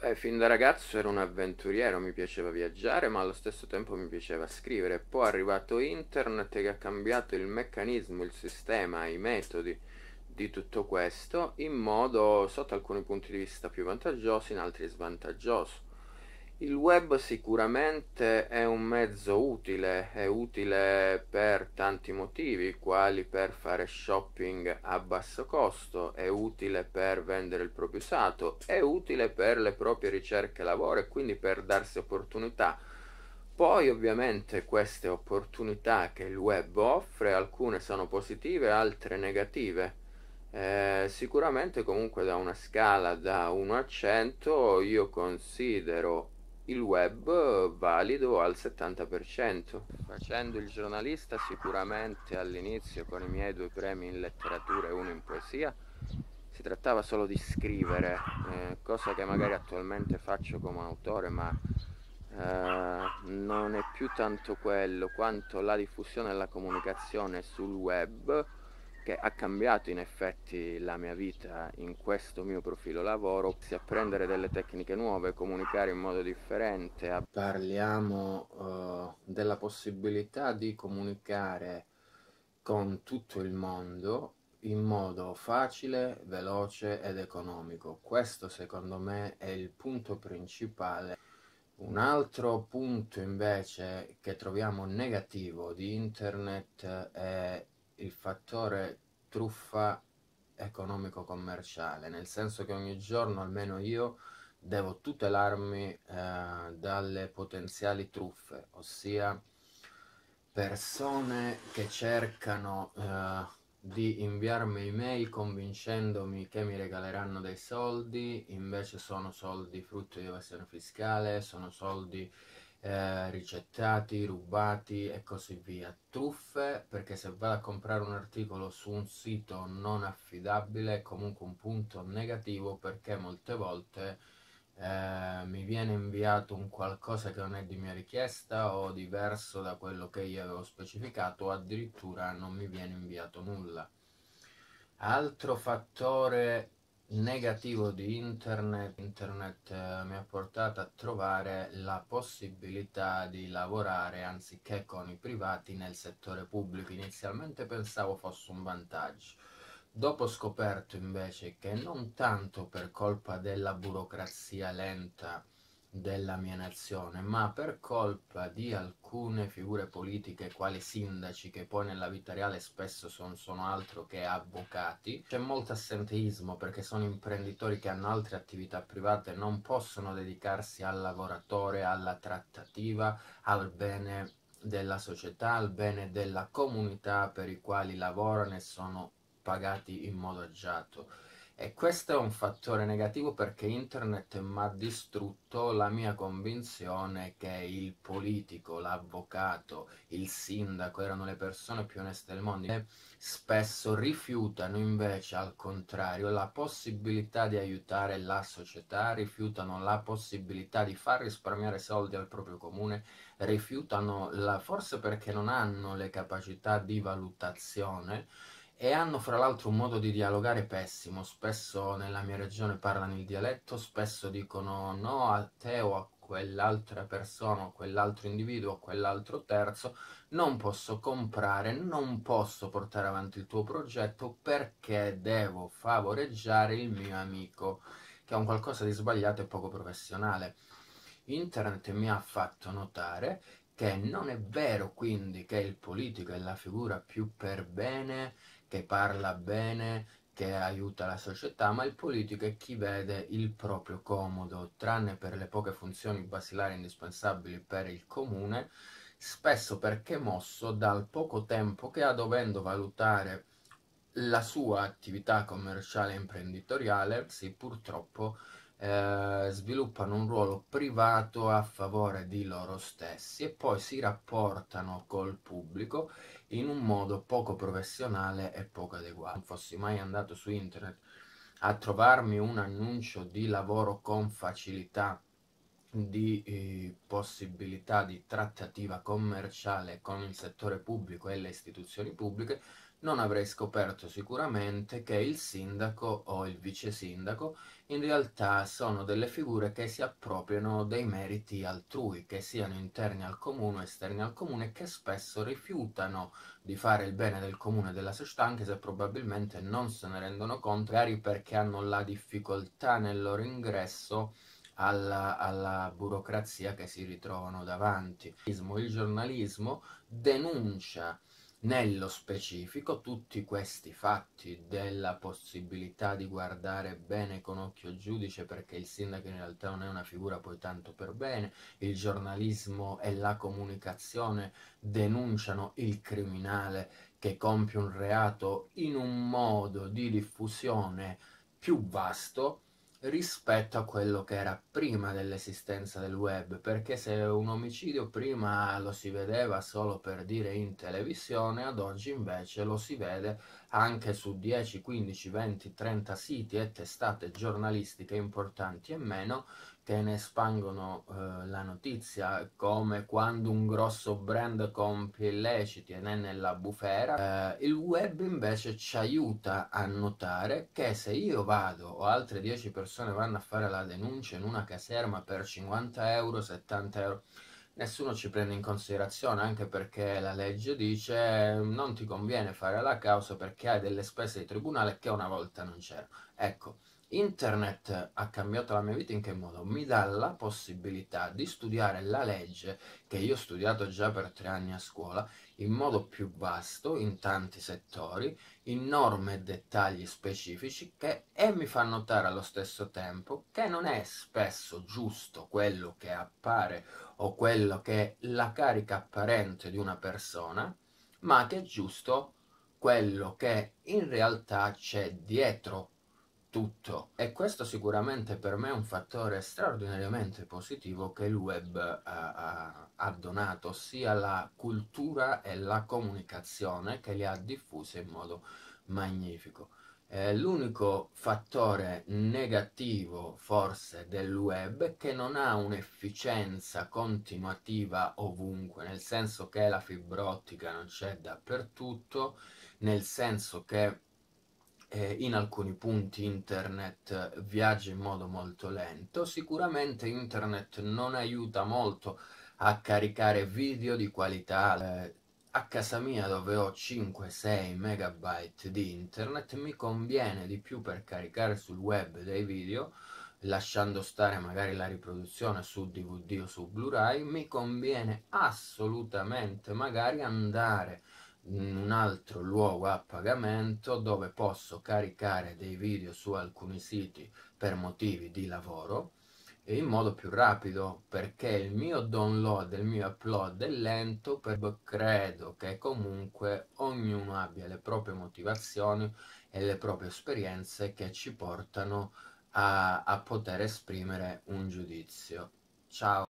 Beh, fin da ragazzo ero un avventuriero, mi piaceva viaggiare, ma allo stesso tempo mi piaceva scrivere. Poi è arrivato internet che ha cambiato il meccanismo, il sistema, i metodi di tutto questo in modo sotto alcuni punti di vista più vantaggioso, in altri svantaggioso. Il web sicuramente è un mezzo utile, è utile per tanti motivi, quali per fare shopping a basso costo, è utile per vendere il proprio usato, è utile per le proprie ricerche lavoro e quindi per darsi opportunità. Poi ovviamente queste opportunità che il web offre, alcune sono positive, altre negative. Eh, sicuramente comunque da una scala da 1 a 100 io considero il web eh, valido al 70%. Facendo il giornalista sicuramente all'inizio con i miei due premi in letteratura e uno in poesia, si trattava solo di scrivere, eh, cosa che magari attualmente faccio come autore, ma eh, non è più tanto quello quanto la diffusione e la comunicazione sul web perché ha cambiato in effetti la mia vita in questo mio profilo lavoro, si apprendere delle tecniche nuove, comunicare in modo differente. Parliamo uh, della possibilità di comunicare con tutto il mondo in modo facile, veloce ed economico. Questo secondo me è il punto principale. Un altro punto invece che troviamo negativo di internet è eh, il fattore truffa economico-commerciale, nel senso che ogni giorno, almeno io, devo tutelarmi eh, dalle potenziali truffe, ossia persone che cercano eh, di inviarmi email convincendomi che mi regaleranno dei soldi, invece sono soldi frutto di evasione fiscale, sono soldi eh, ricettati, rubati e così via. Truffe perché se vado a comprare un articolo su un sito non affidabile è comunque un punto negativo perché molte volte eh, mi viene inviato un qualcosa che non è di mia richiesta o diverso da quello che io avevo specificato o addirittura non mi viene inviato nulla. Altro fattore negativo di internet, internet eh, mi ha portato a trovare la possibilità di lavorare anziché con i privati nel settore pubblico. Inizialmente pensavo fosse un vantaggio. Dopo ho scoperto invece che non tanto per colpa della burocrazia lenta della mia nazione, ma per colpa di alcune figure politiche, quali sindaci, che poi nella vita reale spesso son, sono altro che avvocati, c'è molto assenteismo perché sono imprenditori che hanno altre attività private, non possono dedicarsi al lavoratore, alla trattativa, al bene della società, al bene della comunità per i quali lavorano e sono pagati in modo agiato e questo è un fattore negativo perché internet mi ha distrutto la mia convinzione che il politico, l'avvocato, il sindaco erano le persone più oneste del mondo e spesso rifiutano invece al contrario la possibilità di aiutare la società, rifiutano la possibilità di far risparmiare soldi al proprio comune, rifiutano la, forse perché non hanno le capacità di valutazione e hanno fra l'altro un modo di dialogare pessimo, spesso nella mia regione parlano il dialetto, spesso dicono no a te o a quell'altra persona, o quell'altro individuo, o quell'altro terzo, non posso comprare, non posso portare avanti il tuo progetto perché devo favoreggiare il mio amico, che è un qualcosa di sbagliato e poco professionale. Internet mi ha fatto notare che non è vero quindi che il politico è la figura più per bene che parla bene, che aiuta la società, ma il politico è chi vede il proprio comodo, tranne per le poche funzioni basilari indispensabili per il comune, spesso perché mosso dal poco tempo che ha dovendo valutare la sua attività commerciale e imprenditoriale, sì purtroppo eh, sviluppano un ruolo privato a favore di loro stessi e poi si rapportano col pubblico in un modo poco professionale e poco adeguato. Non fossi mai andato su internet a trovarmi un annuncio di lavoro con facilità di eh, possibilità di trattativa commerciale con il settore pubblico e le istituzioni pubbliche, non avrei scoperto sicuramente che il sindaco o il vice sindaco in realtà sono delle figure che si appropriano dei meriti altrui, che siano interni al comune o esterni al comune, che spesso rifiutano di fare il bene del comune e della società, anche se probabilmente non se ne rendono conto, magari perché hanno la difficoltà nel loro ingresso alla, alla, burocrazia che si ritrovano davanti. Il giornalismo denuncia nello specifico, tutti questi fatti della possibilità di guardare bene con occhio giudice perché il sindaco in realtà non è una figura poi tanto per bene, il giornalismo e la comunicazione denunciano il criminale che compie un reato in un modo di diffusione più vasto, rispetto a quello che era prima dell'esistenza del web, perché se un omicidio prima lo si vedeva solo per dire in televisione, ad oggi invece lo si vede anche su 10, 15, 20, 30 siti e testate giornalistiche importanti e meno che ne espangono eh, la notizia, come quando un grosso brand compie illeciti e ne è nella bufera, eh, il web invece ci aiuta a notare che se io vado o altre 10 persone vanno a fare la denuncia in una caserma per 50 euro, 70 euro, nessuno ci prende in considerazione, anche perché la legge dice eh, non ti conviene fare la causa perché hai delle spese di tribunale che una volta non c'erano. Ecco Internet ha cambiato la mia vita in che modo? Mi dà la possibilità di studiare la legge che io ho studiato già per tre anni a scuola in modo più vasto, in tanti settori, in norme e dettagli specifici che e mi fa notare allo stesso tempo che non è spesso giusto quello che appare o quello che è la carica apparente di una persona, ma che è giusto quello che in realtà c'è dietro tutto. E questo sicuramente per me è un fattore straordinariamente positivo che il web ha, eh, ha, ha donato, sia la cultura e la comunicazione che li ha diffuse in modo magnifico. Eh, l'unico fattore negativo forse del web è che non ha un'efficienza continuativa ovunque, nel senso che la fibra ottica non c'è dappertutto, nel senso che eh, in alcuni punti internet viaggia in modo molto lento, sicuramente internet non aiuta molto a caricare video di qualità. Eh, a casa mia dove ho 5-6 megabyte di internet mi conviene di più per caricare sul web dei video lasciando stare magari la riproduzione su DVD o su Blu-ray, mi conviene assolutamente magari andare in un altro luogo a pagamento dove posso caricare dei video su alcuni siti per motivi di lavoro in modo più rapido perché il mio download il mio upload è lento però credo che comunque ognuno abbia le proprie motivazioni e le proprie esperienze che ci portano a, a poter esprimere un giudizio ciao